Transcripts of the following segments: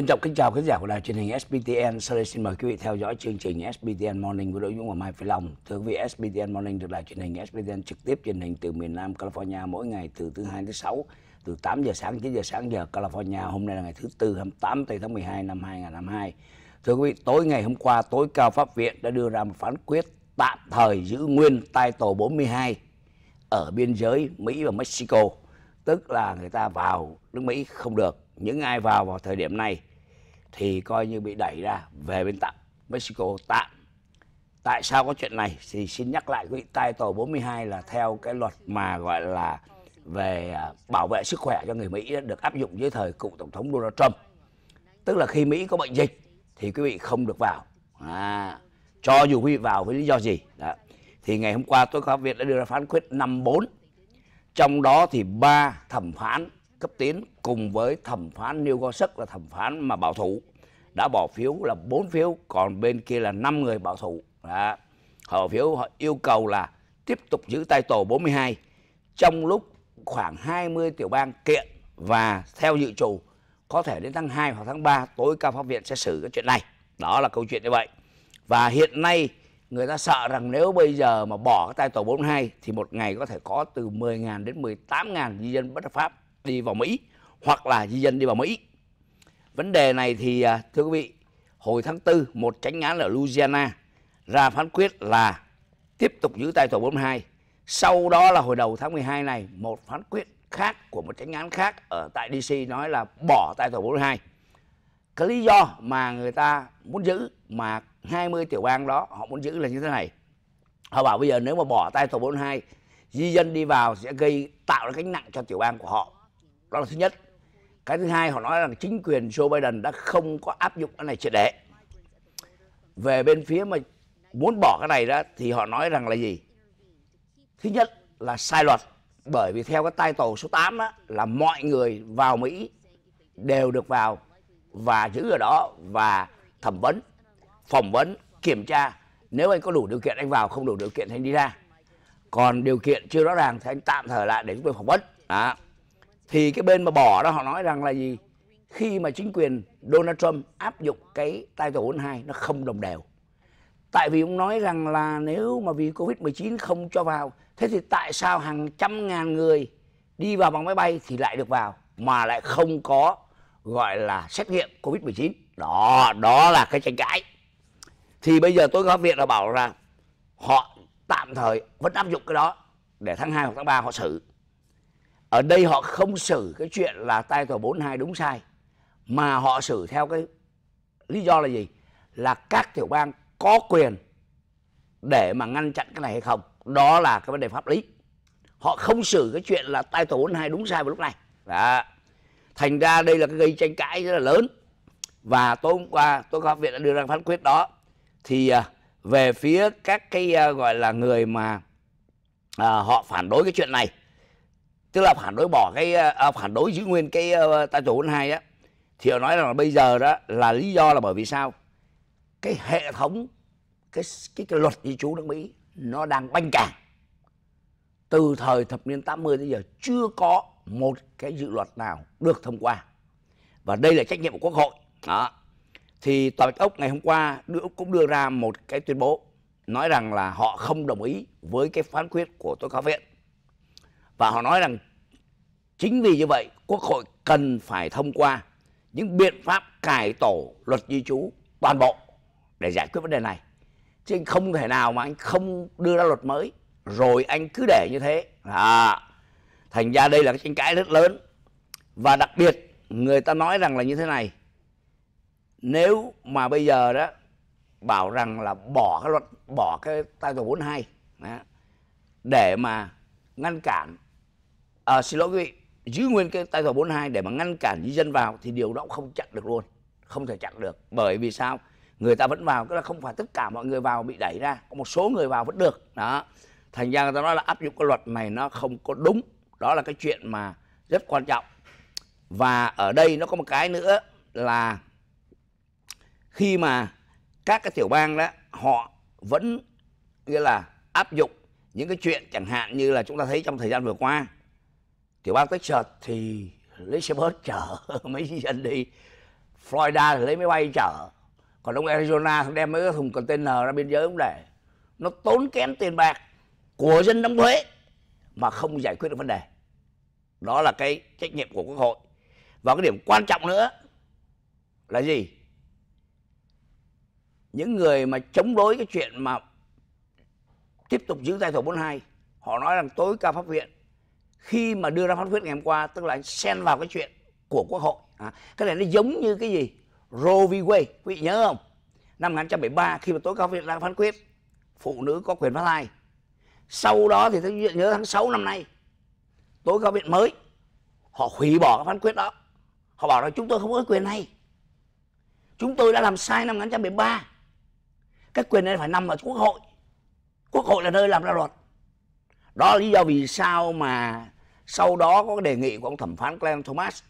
Trân trọng kính chào khán giả của đài truyền hình SBTN. Sau đây xin mời quý vị theo dõi chương trình SBTN Morning với nội dung của Mai Phi Long. Thưa quý vị, SBTN Morning được đài truyền hình SBTN trực tiếp truyền hình từ miền Nam California mỗi ngày từ thứ hai đến sáu từ 8 giờ sáng 9 giờ sáng giờ California. Hôm nay là ngày thứ tư 28 tháng 12 năm 2022. Thưa quý vị, tối ngày hôm qua, tối cao pháp viện đã đưa ra một phán quyết tạm thời giữ nguyên title 42 ở biên giới Mỹ và Mexico. Tức là người ta vào nước Mỹ không được những ai vào vào thời điểm này thì coi như bị đẩy ra về bên tạm Mexico tạm tại sao có chuyện này thì xin nhắc lại quý tay tổ 42 là theo cái luật mà gọi là về à, bảo vệ sức khỏe cho người Mỹ được áp dụng dưới thời cựu tổng thống Donald Trump tức là khi Mỹ có bệnh dịch thì quý vị không được vào à, cho dù quý vị vào với lý do gì đó. thì ngày hôm qua tối cao viện đã đưa ra phán quyết 54 trong đó thì ba thẩm phán cấp tiến cùng với thẩm phán Neil Gorsuch là thẩm phán mà bảo thủ đã bỏ phiếu là 4 phiếu còn bên kia là 5 người bảo thủ đó. họ bỏ phiếu họ yêu cầu là tiếp tục giữ tay tổ 42 trong lúc khoảng 20 tiểu bang kiện và theo dự trù có thể đến tháng 2 hoặc tháng 3 tối cao pháp viện sẽ xử cái chuyện này đó là câu chuyện như vậy và hiện nay người ta sợ rằng nếu bây giờ mà bỏ cái tay tổ 42 thì một ngày có thể có từ 10.000 đến 18.000 di dân bất hợp pháp đi vào Mỹ hoặc là di dân đi vào Mỹ. Vấn đề này thì à, thưa quý vị, hồi tháng 4, một tránh án ở Louisiana ra phán quyết là tiếp tục giữ tay tổ 42. Sau đó là hồi đầu tháng 12 này, một phán quyết khác của một tránh án khác ở tại DC nói là bỏ tay tổ 42. Cái lý do mà người ta muốn giữ mà 20 tiểu bang đó họ muốn giữ là như thế này. Họ bảo bây giờ nếu mà bỏ tay tổ 42, di dân đi vào sẽ gây tạo ra gánh nặng cho tiểu bang của họ đó là thứ nhất cái thứ hai họ nói rằng chính quyền Joe Biden đã không có áp dụng cái này triệt để về bên phía mà muốn bỏ cái này đó thì họ nói rằng là gì thứ nhất là sai luật bởi vì theo cái tay tổ số 8 đó, là mọi người vào Mỹ đều được vào và giữ ở đó và thẩm vấn phỏng vấn kiểm tra nếu anh có đủ điều kiện anh vào không đủ điều kiện thì anh đi ra còn điều kiện chưa rõ ràng thì anh tạm thời lại để chúng tôi phỏng vấn đó thì cái bên mà bỏ đó họ nói rằng là gì khi mà chính quyền Donald Trump áp dụng cái tài tổ 42 nó không đồng đều tại vì ông nói rằng là nếu mà vì covid 19 không cho vào thế thì tại sao hàng trăm ngàn người đi vào bằng máy bay thì lại được vào mà lại không có gọi là xét nghiệm covid 19 đó đó là cái tranh cãi thì bây giờ tôi có viện là bảo là họ tạm thời vẫn áp dụng cái đó để tháng 2 hoặc tháng 3 họ xử ở đây họ không xử cái chuyện là tai tòa 42 đúng sai mà họ xử theo cái lý do là gì là các tiểu bang có quyền để mà ngăn chặn cái này hay không đó là cái vấn đề pháp lý họ không xử cái chuyện là tai tòa 42 đúng sai vào lúc này đó. thành ra đây là cái gây tranh cãi rất là lớn và tối hôm qua tôi có viện đã đưa ra phán quyết đó thì à, về phía các cái à, gọi là người mà à, họ phản đối cái chuyện này tức là phản đối bỏ cái à, phản đối giữ nguyên cái uh, tại chỗ hai á thì họ nói rằng là bây giờ đó là lý do là bởi vì sao cái hệ thống cái cái, cái luật di trú nước Mỹ nó đang banh càng từ thời thập niên 80 đến giờ chưa có một cái dự luật nào được thông qua và đây là trách nhiệm của quốc hội đó thì tòa bạch ốc ngày hôm qua đưa, cũng đưa ra một cái tuyên bố nói rằng là họ không đồng ý với cái phán quyết của tối cao viện và họ nói rằng chính vì như vậy quốc hội cần phải thông qua những biện pháp cải tổ luật di trú toàn bộ để giải quyết vấn đề này chứ anh không thể nào mà anh không đưa ra luật mới rồi anh cứ để như thế à, thành ra đây là cái tranh cãi rất lớn và đặc biệt người ta nói rằng là như thế này nếu mà bây giờ đó bảo rằng là bỏ cái luật bỏ cái tài tổ 42 đó, để mà ngăn cản à, xin lỗi quý vị giữ nguyên cái tay tòa 42 để mà ngăn cản di dân vào thì điều đó cũng không chặn được luôn không thể chặn được bởi vì sao người ta vẫn vào tức là không phải tất cả mọi người vào bị đẩy ra có một số người vào vẫn được đó thành ra người ta nói là áp dụng cái luật này nó không có đúng đó là cái chuyện mà rất quan trọng và ở đây nó có một cái nữa là khi mà các cái tiểu bang đó họ vẫn nghĩa là áp dụng những cái chuyện chẳng hạn như là chúng ta thấy trong thời gian vừa qua tiểu bang Texas thì lấy xe bus chở mấy dân đi Florida thì lấy máy bay chở còn ông Arizona đem mấy cái thùng container ra biên giới cũng để nó tốn kém tiền bạc của dân đóng thuế mà không giải quyết được vấn đề đó là cái trách nhiệm của quốc hội và cái điểm quan trọng nữa là gì những người mà chống đối cái chuyện mà tiếp tục giữ tay thổ 42 họ nói rằng tối cao pháp viện khi mà đưa ra phán quyết ngày hôm qua tức là anh xen vào cái chuyện của quốc hội à, cái này nó giống như cái gì Roe v Wade quý vị nhớ không năm 1973 khi mà tối cao viện ra phán quyết phụ nữ có quyền phá thai sau đó thì tôi nhớ tháng 6 năm nay tối cao viện mới họ hủy bỏ cái phán quyết đó họ bảo là chúng tôi không có quyền này chúng tôi đã làm sai năm 1973 cái quyền này phải nằm ở quốc hội quốc hội là nơi làm ra luật đó là lý do vì sao mà sau đó có cái đề nghị của ông thẩm phán Clarence Thomas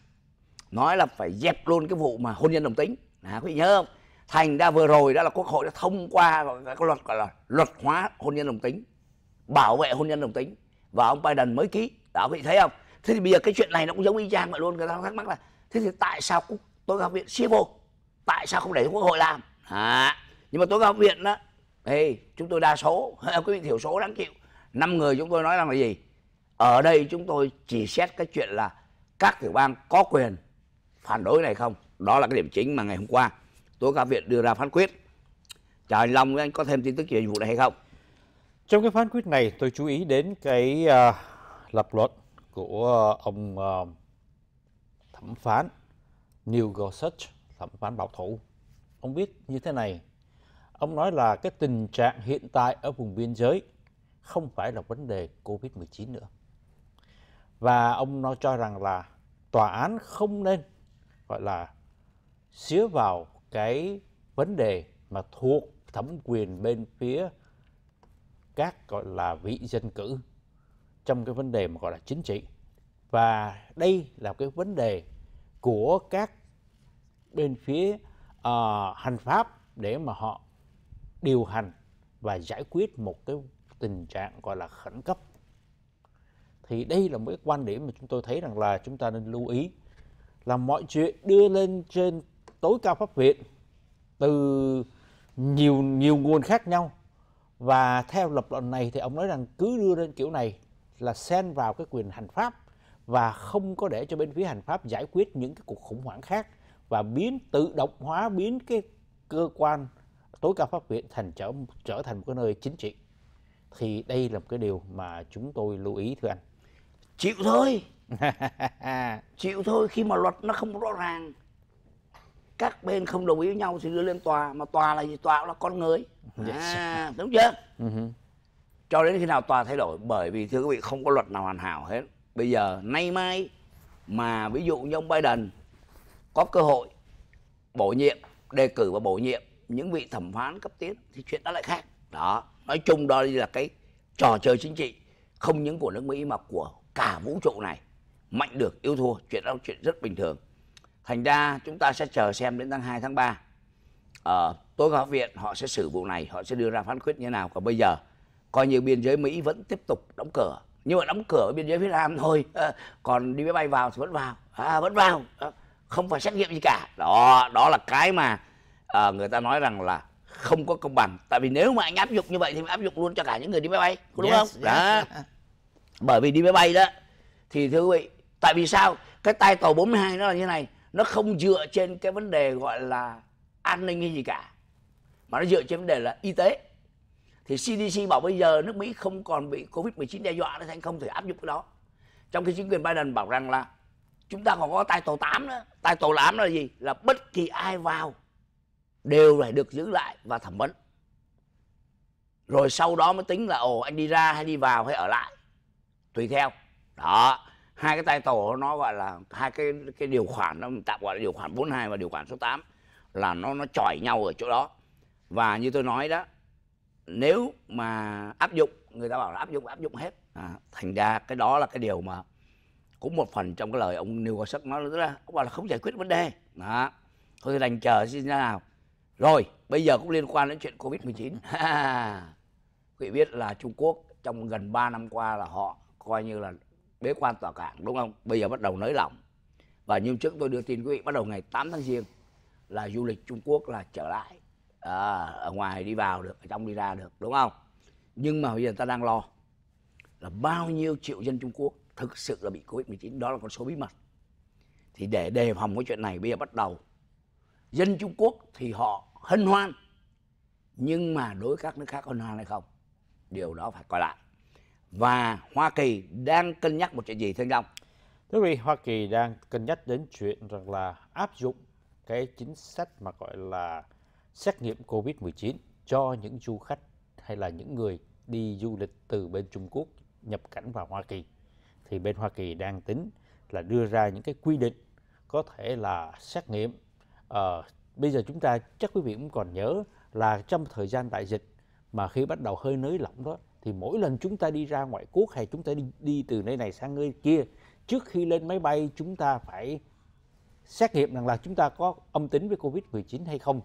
nói là phải dẹp luôn cái vụ mà hôn nhân đồng tính à, quý vị nhớ không thành ra vừa rồi đó là quốc hội đã thông qua cái luật gọi là luật hóa hôn nhân đồng tính bảo vệ hôn nhân đồng tính và ông Biden mới ký đó quý vị thấy không thế thì bây giờ cái chuyện này nó cũng giống y chang vậy luôn người ta thắc mắc là thế thì tại sao tôi cao viện siết vô tại sao không để quốc hội làm à, nhưng mà tôi cao viện đó thì chúng tôi đa số quý vị thiểu số đáng chịu năm người chúng tôi nói rằng là gì ở đây chúng tôi chỉ xét cái chuyện là các tiểu bang có quyền phản đối này không đó là cái điểm chính mà ngày hôm qua tối cao viện đưa ra phán quyết chào anh long anh có thêm tin tức gì về vụ này hay không trong cái phán quyết này tôi chú ý đến cái uh, lập luận của uh, ông uh, thẩm phán Neil Gorsuch thẩm phán bảo thủ ông biết như thế này ông nói là cái tình trạng hiện tại ở vùng biên giới không phải là vấn đề Covid-19 nữa. Và ông nói cho rằng là tòa án không nên gọi là xía vào cái vấn đề mà thuộc thẩm quyền bên phía các gọi là vị dân cử trong cái vấn đề mà gọi là chính trị. Và đây là cái vấn đề của các bên phía uh, hành pháp để mà họ điều hành và giải quyết một cái tình trạng gọi là khẩn cấp thì đây là một cái quan điểm mà chúng tôi thấy rằng là chúng ta nên lưu ý là mọi chuyện đưa lên trên tối cao pháp viện từ nhiều nhiều nguồn khác nhau và theo lập luận này thì ông nói rằng cứ đưa lên kiểu này là xen vào cái quyền hành pháp và không có để cho bên phía hành pháp giải quyết những cái cuộc khủng hoảng khác và biến tự động hóa biến cái cơ quan tối cao pháp viện thành trở trở thành một cái nơi chính trị thì đây là một cái điều mà chúng tôi lưu ý thưa anh chịu thôi chịu thôi khi mà luật nó không rõ ràng các bên không đồng ý với nhau thì đưa lên tòa mà tòa là gì tòa cũng là con người dạ. à, đúng chưa ừ cho đến khi nào tòa thay đổi bởi vì thưa quý vị không có luật nào hoàn hảo hết bây giờ nay mai mà ví dụ như ông Biden có cơ hội bổ nhiệm đề cử và bổ nhiệm những vị thẩm phán cấp tiến thì chuyện đó lại khác đó nói chung đó là cái trò chơi chính trị không những của nước mỹ mà của cả vũ trụ này mạnh được yếu thua chuyện đó chuyện rất bình thường thành ra chúng ta sẽ chờ xem đến tháng 2 tháng 3 à, ờ, tối cao viện họ sẽ xử vụ này họ sẽ đưa ra phán quyết như thế nào còn bây giờ coi như biên giới mỹ vẫn tiếp tục đóng cửa nhưng mà đóng cửa ở biên giới phía Nam thôi à, còn đi máy bay vào thì vẫn vào à, vẫn vào à, không phải xét nghiệm gì cả đó đó là cái mà à, người ta nói rằng là không có công bằng tại vì nếu mà anh áp dụng như vậy thì áp dụng luôn cho cả những người đi máy bay có đúng yes, không yes. đó bởi vì đi máy bay đó thì thưa quý vị tại vì sao cái tay tàu 42 nó là như này nó không dựa trên cái vấn đề gọi là an ninh hay gì cả mà nó dựa trên vấn đề là y tế thì CDC bảo bây giờ nước Mỹ không còn bị Covid-19 đe dọa nữa thì anh không thể áp dụng cái đó trong khi chính quyền Biden bảo rằng là chúng ta còn có tay tàu 8 nữa tay tàu 8 là gì là bất kỳ ai vào đều phải được giữ lại và thẩm vấn rồi sau đó mới tính là ồ anh đi ra hay đi vào hay ở lại tùy theo đó hai cái tay tàu nó gọi là hai cái cái điều khoản nó mình tạm gọi là điều khoản 42 và điều khoản số 8 là nó nó chọi nhau ở chỗ đó và như tôi nói đó nếu mà áp dụng người ta bảo là áp dụng áp dụng hết à, thành ra cái đó là cái điều mà cũng một phần trong cái lời ông nêu qua Gorsuch nói nữa là là không giải quyết vấn đề đó thôi đành chờ xin ra nào rồi, bây giờ cũng liên quan đến chuyện Covid-19. Quý vị biết là Trung Quốc trong gần 3 năm qua là họ coi như là bế quan tỏa cảng đúng không? Bây giờ bắt đầu nới lỏng. Và như trước tôi đưa tin quý vị bắt đầu ngày 8 tháng Giêng là du lịch Trung Quốc là trở lại. À, ở ngoài đi vào được, ở trong đi ra được đúng không? Nhưng mà bây giờ ta đang lo là bao nhiêu triệu dân Trung Quốc thực sự là bị Covid-19 đó là con số bí mật. Thì để đề phòng cái chuyện này bây giờ bắt đầu dân Trung Quốc thì họ hân hoan nhưng mà đối các nước khác hân hoan hay không điều đó phải coi lại và Hoa Kỳ đang cân nhắc một chuyện gì thưa ông? Thưa quý vị, Hoa Kỳ đang cân nhắc đến chuyện rằng là áp dụng cái chính sách mà gọi là xét nghiệm COVID-19 cho những du khách hay là những người đi du lịch từ bên Trung Quốc nhập cảnh vào Hoa Kỳ. Thì bên Hoa Kỳ đang tính là đưa ra những cái quy định có thể là xét nghiệm uh, Bây giờ chúng ta chắc quý vị cũng còn nhớ là trong thời gian đại dịch mà khi bắt đầu hơi nới lỏng đó thì mỗi lần chúng ta đi ra ngoại quốc hay chúng ta đi, đi từ nơi này sang nơi kia trước khi lên máy bay chúng ta phải xét nghiệm rằng là chúng ta có âm tính với Covid-19 hay không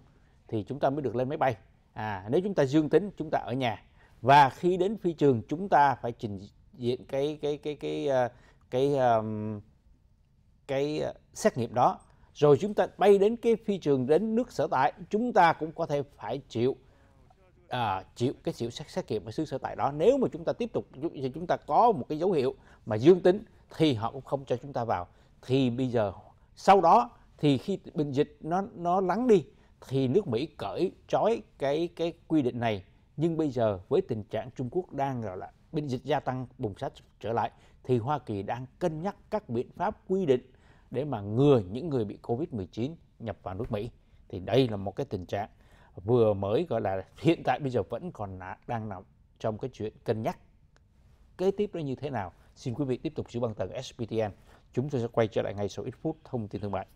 thì chúng ta mới được lên máy bay. À, nếu chúng ta dương tính chúng ta ở nhà và khi đến phi trường chúng ta phải trình diện cái cái cái cái ờ, cái ờ, cái, cái, cái, cái, cái xét nghiệm đó rồi chúng ta bay đến cái phi trường đến nước sở tại chúng ta cũng có thể phải chịu à, chịu cái chịu xét xét nghiệm ở xứ sở tại đó nếu mà chúng ta tiếp tục thì chúng ta có một cái dấu hiệu mà dương tính thì họ cũng không cho chúng ta vào thì bây giờ sau đó thì khi bệnh dịch nó nó lắng đi thì nước Mỹ cởi trói cái cái quy định này nhưng bây giờ với tình trạng Trung Quốc đang gọi là bệnh dịch gia tăng bùng phát trở lại thì Hoa Kỳ đang cân nhắc các biện pháp quy định để mà ngừa những người bị Covid-19 nhập vào nước Mỹ. Thì đây là một cái tình trạng vừa mới gọi là hiện tại bây giờ vẫn còn đang nằm trong cái chuyện cân nhắc. Kế tiếp nó như thế nào? Xin quý vị tiếp tục giữ băng tầng SPTN. Chúng tôi sẽ quay trở lại ngay sau ít phút thông tin thương mại.